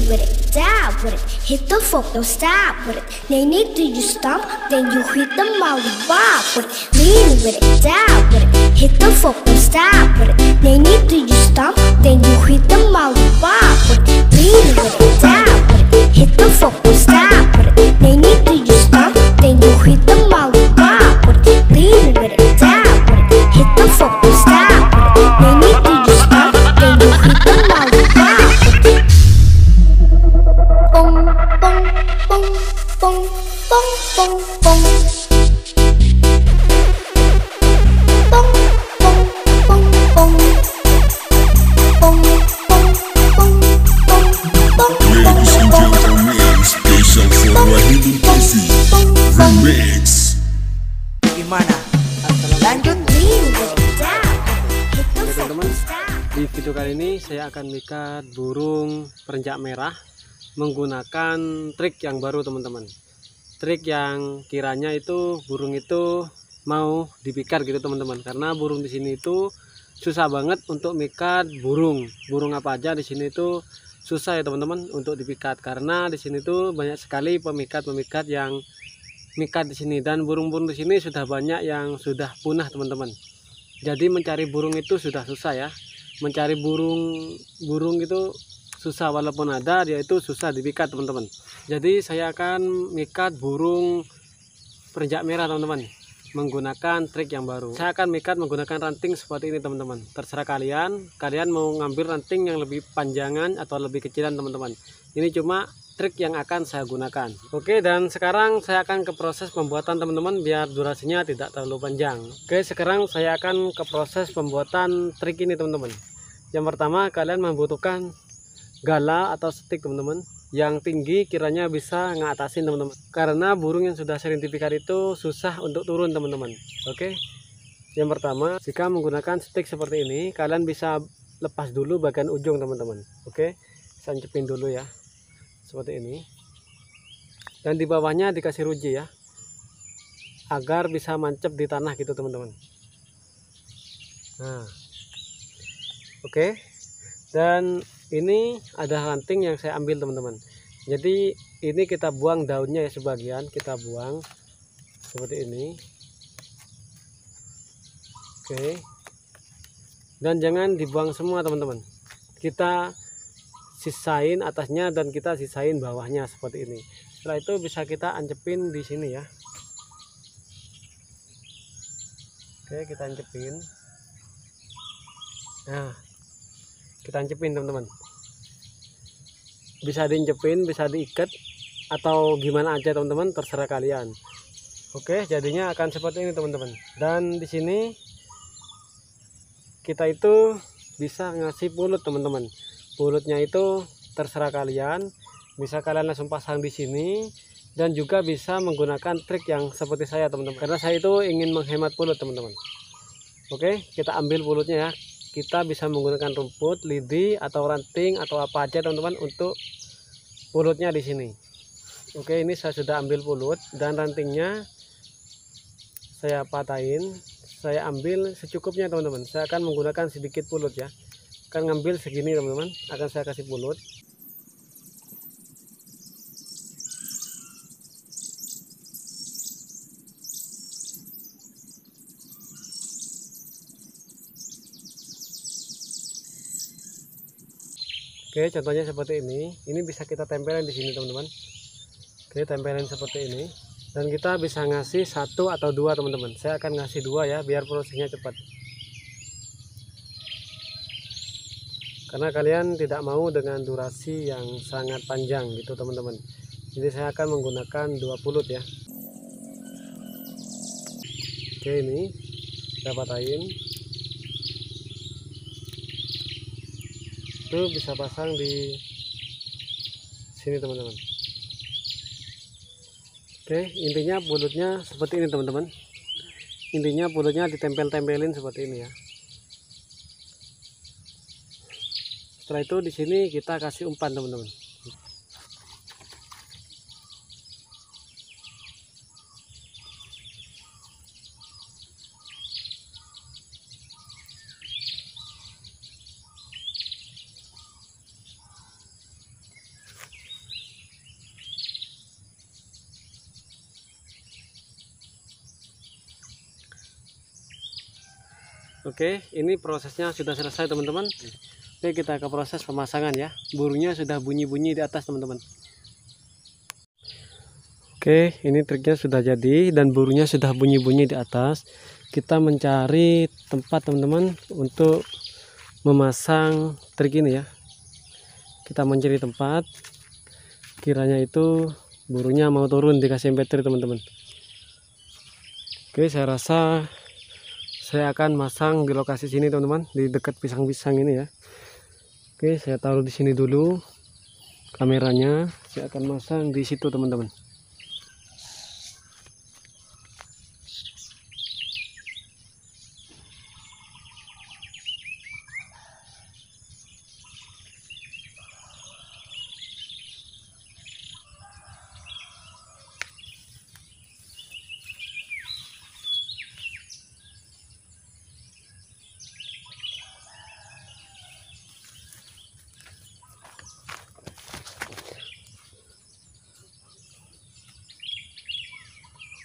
it with it, dab with it, hit the folk, don't stop with it. They need to you stomp, then you hit the mouth, bob with it, lean with it, dab with it, hit the folk, don't stop with it. They need to you stomp, then you hit the mouth, bob with it, lean with it. pong pong pong pong pong Teman-teman, di video kali ini saya akan mikat burung perenjak merah menggunakan trik yang baru teman-teman trik yang kiranya itu burung itu mau dipikat gitu teman-teman karena burung di sini itu susah banget untuk mikat burung burung apa aja di sini itu susah ya teman-teman untuk dipikat karena di sini itu banyak sekali pemikat-pemikat yang mikat di sini dan burung-burung di sini sudah banyak yang sudah punah teman-teman jadi mencari burung itu sudah susah ya mencari burung burung itu susah walaupun ada dia itu susah dibikat teman-teman jadi saya akan mikat burung perenjak merah teman-teman menggunakan trik yang baru saya akan mikat menggunakan ranting seperti ini teman-teman terserah kalian kalian mau ngambil ranting yang lebih panjangan atau lebih kecilan teman-teman ini cuma trik yang akan saya gunakan oke dan sekarang saya akan ke proses pembuatan teman-teman biar durasinya tidak terlalu panjang oke sekarang saya akan ke proses pembuatan trik ini teman-teman yang pertama kalian membutuhkan gala atau stick teman-teman yang tinggi kiranya bisa ngatasin teman-teman karena burung yang sudah sering tipikal itu susah untuk turun teman-teman oke yang pertama jika menggunakan stick seperti ini kalian bisa lepas dulu bagian ujung teman-teman oke sancupin dulu ya seperti ini dan di bawahnya dikasih ruji ya agar bisa mancep di tanah gitu teman-teman nah oke dan ini ada ranting yang saya ambil teman-teman jadi ini kita buang daunnya ya sebagian kita buang seperti ini oke dan jangan dibuang semua teman-teman kita sisain atasnya dan kita sisain bawahnya seperti ini setelah itu bisa kita ancepin di sini ya oke kita ancepin nah kita ancepin teman-teman bisa diinjepin bisa diikat atau gimana aja teman-teman terserah kalian oke jadinya akan seperti ini teman-teman dan di sini kita itu bisa ngasih pulut teman-teman pulutnya itu terserah kalian bisa kalian langsung pasang di sini dan juga bisa menggunakan trik yang seperti saya teman-teman karena saya itu ingin menghemat pulut teman-teman oke kita ambil pulutnya ya kita bisa menggunakan rumput lidi atau ranting atau apa aja teman-teman untuk pulutnya di sini oke ini saya sudah ambil pulut dan rantingnya saya patahin saya ambil secukupnya teman-teman saya akan menggunakan sedikit pulut ya akan ngambil segini teman-teman akan saya kasih pulut Oke, contohnya seperti ini. Ini bisa kita tempelin di sini, teman-teman. Oke, tempelin seperti ini. Dan kita bisa ngasih satu atau dua, teman-teman. Saya akan ngasih dua ya, biar prosesnya cepat. Karena kalian tidak mau dengan durasi yang sangat panjang gitu, teman-teman. Jadi saya akan menggunakan dua pulut ya. Oke, ini kita patahin. itu bisa pasang di sini teman-teman oke intinya bulutnya seperti ini teman-teman intinya bulutnya ditempel-tempelin seperti ini ya setelah itu di sini kita kasih umpan teman-teman Oke, ini prosesnya sudah selesai teman-teman. Oke, kita ke proses pemasangan ya. Burungnya sudah bunyi-bunyi di atas teman-teman. Oke, ini triknya sudah jadi dan burungnya sudah bunyi-bunyi di atas. Kita mencari tempat teman-teman untuk memasang trik ini ya. Kita mencari tempat. Kiranya itu burungnya mau turun dikasih empetri teman-teman. Oke, saya rasa saya akan masang di lokasi sini teman-teman di dekat pisang-pisang ini ya oke saya taruh di sini dulu kameranya saya akan masang di situ teman-teman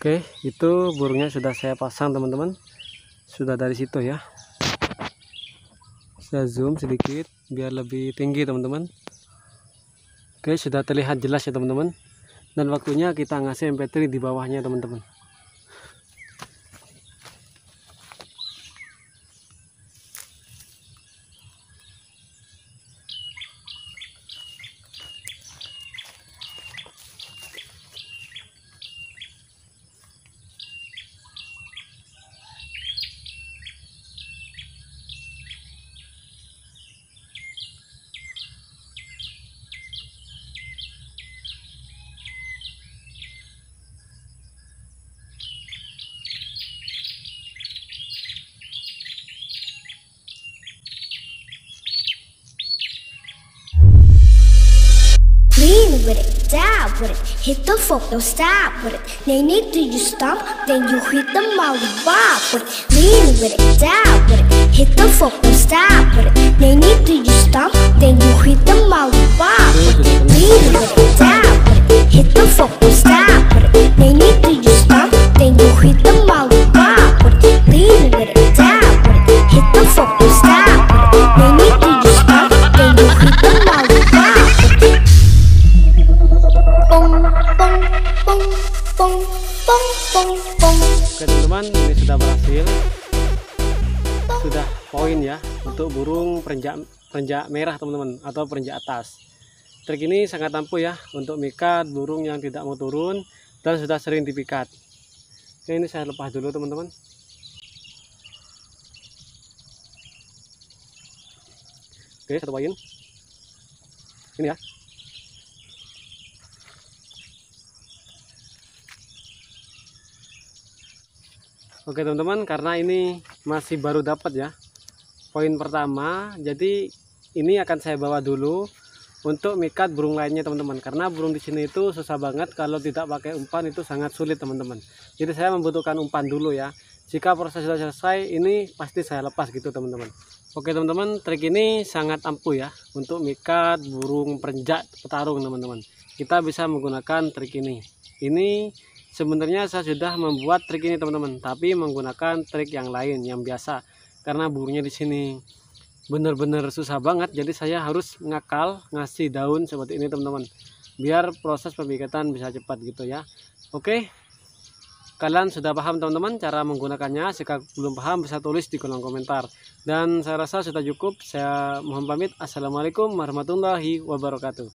Oke, itu burungnya sudah saya pasang teman-teman. Sudah dari situ ya. Saya zoom sedikit biar lebih tinggi teman-teman. Oke, sudah terlihat jelas ya teman-teman. Dan waktunya kita ngasih MP3 di bawahnya teman-teman. with it, dab with it, hit the folk, don't stop with it. They need do you stomp? Then you hit the molly bob with it. Lean with it, dab with it, hit the folk, don't stop with it. They need do you stomp? Then you hit the molly bob with it. Lean pong pong pong pong oke teman-teman ini sudah berhasil sudah poin ya untuk burung perenjak perenjak merah teman-teman atau perenjak atas trik ini sangat ampuh ya untuk mikat burung yang tidak mau turun dan sudah sering dipikat oke ini saya lepas dulu teman-teman oke satu poin ini ya Oke teman-teman karena ini masih baru dapat ya poin pertama jadi ini akan saya bawa dulu untuk mikat burung lainnya teman-teman karena burung di sini itu susah banget kalau tidak pakai umpan itu sangat sulit teman-teman jadi saya membutuhkan umpan dulu ya jika proses sudah selesai ini pasti saya lepas gitu teman-teman Oke teman-teman trik ini sangat ampuh ya untuk mikat burung perenjak petarung teman-teman kita bisa menggunakan trik ini ini Sebenarnya saya sudah membuat trik ini teman-teman, tapi menggunakan trik yang lain yang biasa karena burungnya di sini benar-benar susah banget jadi saya harus ngakal ngasih daun seperti ini teman-teman biar proses pemikatan bisa cepat gitu ya oke kalian sudah paham teman-teman cara menggunakannya jika belum paham bisa tulis di kolom komentar dan saya rasa sudah cukup saya mohon pamit assalamualaikum warahmatullahi wabarakatuh